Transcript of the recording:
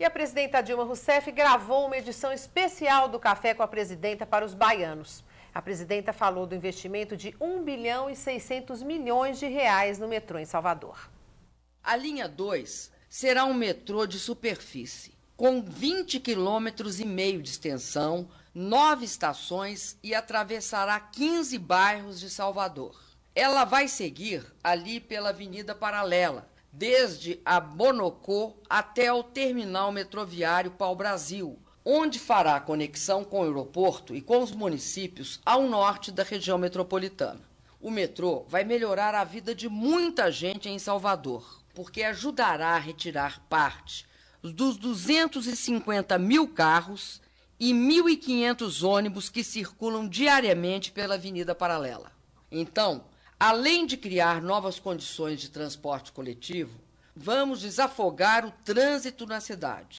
E a presidenta Dilma Rousseff gravou uma edição especial do Café com a Presidenta para os baianos. A presidenta falou do investimento de 1 bilhão e 600 milhões de reais no metrô em Salvador. A linha 2 será um metrô de superfície, com 20 quilômetros e meio de extensão, nove estações e atravessará 15 bairros de Salvador. Ela vai seguir ali pela Avenida Paralela, desde a Bonocô até o terminal metroviário Pau-Brasil, onde fará conexão com o aeroporto e com os municípios ao norte da região metropolitana. O metrô vai melhorar a vida de muita gente em Salvador, porque ajudará a retirar parte dos 250 mil carros e 1.500 ônibus que circulam diariamente pela Avenida Paralela. Então, Além de criar novas condições de transporte coletivo, vamos desafogar o trânsito na cidade.